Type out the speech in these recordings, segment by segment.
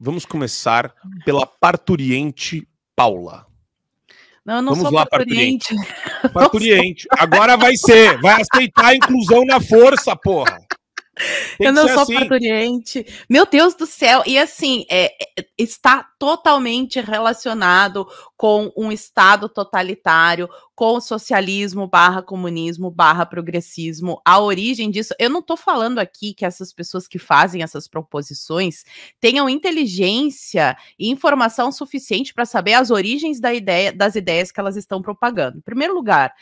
Vamos começar pela parturiente Paula. Não, eu não Vamos sou lá, parturiente. Parturiente. Agora vai ser. Vai aceitar a inclusão na força, porra eu não sou assim. parturiente. Meu Deus do céu! E assim, é, é, está totalmente relacionado com um Estado totalitário, com socialismo barra comunismo barra progressismo. A origem disso, eu não estou falando aqui que essas pessoas que fazem essas proposições tenham inteligência e informação suficiente para saber as origens da ideia, das ideias que elas estão propagando. Em primeiro lugar,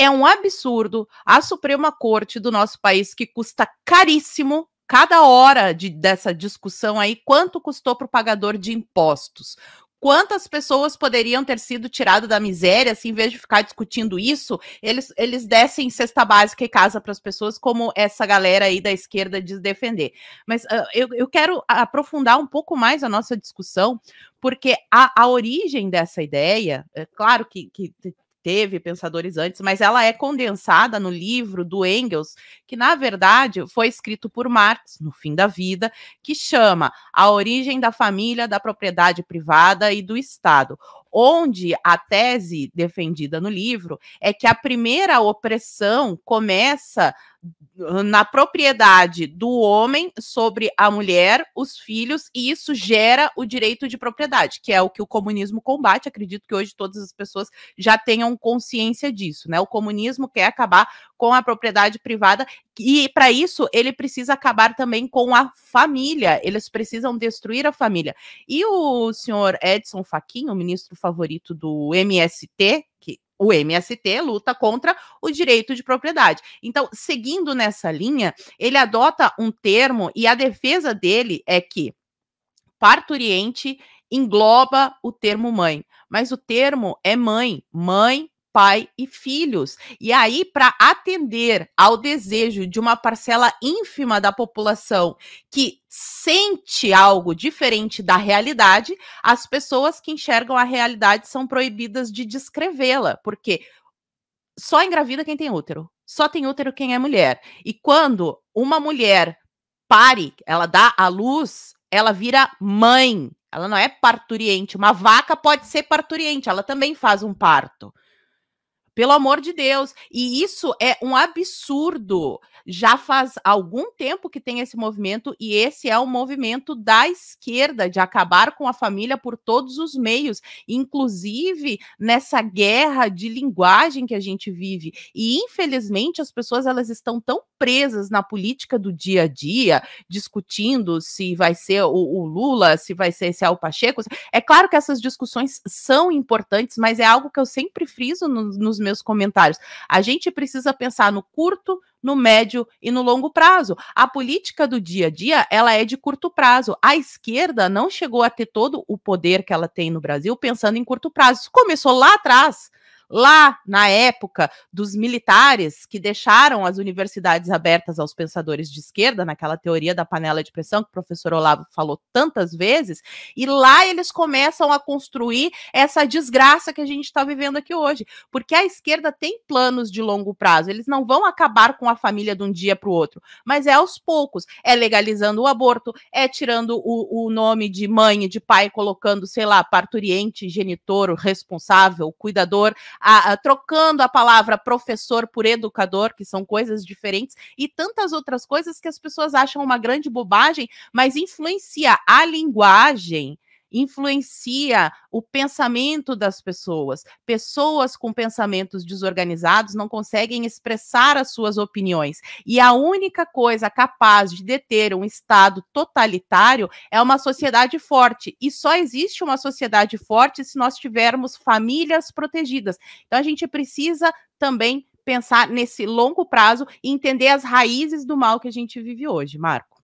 é um absurdo a Suprema Corte do nosso país, que custa caríssimo cada hora de, dessa discussão aí, quanto custou para o pagador de impostos? Quantas pessoas poderiam ter sido tiradas da miséria se, em vez de ficar discutindo isso, eles, eles dessem cesta básica e casa para as pessoas, como essa galera aí da esquerda diz defender? Mas uh, eu, eu quero aprofundar um pouco mais a nossa discussão, porque a, a origem dessa ideia, é claro que, que teve pensadores antes, mas ela é condensada no livro do Engels, que na verdade foi escrito por Marx no fim da vida, que chama A Origem da Família, da Propriedade Privada e do Estado, onde a tese defendida no livro é que a primeira opressão começa na propriedade do homem sobre a mulher, os filhos, e isso gera o direito de propriedade, que é o que o comunismo combate. Acredito que hoje todas as pessoas já tenham consciência disso, né? O comunismo quer acabar com a propriedade privada e para isso ele precisa acabar também com a família. Eles precisam destruir a família. E o senhor Edson Fachin, o ministro favorito do MST, que o MST luta contra o direito de propriedade. Então, seguindo nessa linha, ele adota um termo e a defesa dele é que parturiente engloba o termo mãe, mas o termo é mãe, mãe pai e filhos. E aí, para atender ao desejo de uma parcela ínfima da população que sente algo diferente da realidade, as pessoas que enxergam a realidade são proibidas de descrevê-la, porque só engravida quem tem útero. Só tem útero quem é mulher. E quando uma mulher pare, ela dá à luz, ela vira mãe. Ela não é parturiente. Uma vaca pode ser parturiente, ela também faz um parto. Pelo amor de Deus. E isso é um absurdo. Já faz algum tempo que tem esse movimento, e esse é o movimento da esquerda, de acabar com a família por todos os meios, inclusive nessa guerra de linguagem que a gente vive. E, infelizmente, as pessoas elas estão tão presas na política do dia a dia, discutindo se vai ser o, o Lula, se vai ser esse Al Pacheco. É claro que essas discussões são importantes, mas é algo que eu sempre friso no, nos meus meus comentários. A gente precisa pensar no curto, no médio e no longo prazo. A política do dia a dia, ela é de curto prazo. A esquerda não chegou a ter todo o poder que ela tem no Brasil pensando em curto prazo. Isso começou lá atrás, lá na época dos militares que deixaram as universidades abertas aos pensadores de esquerda, naquela teoria da panela de pressão que o professor Olavo falou tantas vezes, e lá eles começam a construir essa desgraça que a gente está vivendo aqui hoje, porque a esquerda tem planos de longo prazo, eles não vão acabar com a família de um dia para o outro, mas é aos poucos, é legalizando o aborto, é tirando o, o nome de mãe e de pai, colocando, sei lá, parturiente, genitor, responsável, cuidador, a, a, trocando a palavra professor por educador, que são coisas diferentes, e tantas outras coisas que as pessoas acham uma grande bobagem, mas influencia a linguagem influencia o pensamento das pessoas. Pessoas com pensamentos desorganizados não conseguem expressar as suas opiniões. E a única coisa capaz de deter um Estado totalitário é uma sociedade forte. E só existe uma sociedade forte se nós tivermos famílias protegidas. Então a gente precisa também pensar nesse longo prazo e entender as raízes do mal que a gente vive hoje, Marco.